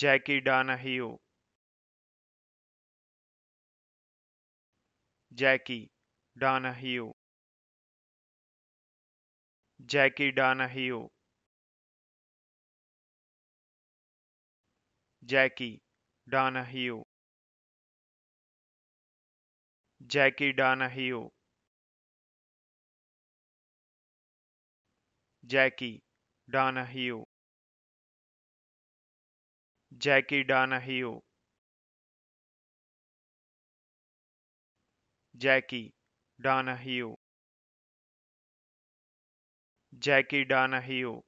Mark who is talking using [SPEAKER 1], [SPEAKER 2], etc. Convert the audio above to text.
[SPEAKER 1] जैकी डानाहियो जैकी डानाहियो जैकी डानाहियो जैकी डानाहियो जैकी डानाहियो जैकी डानाहियो Jackie Donahue. Jackie Donahue. Jackie Donahue.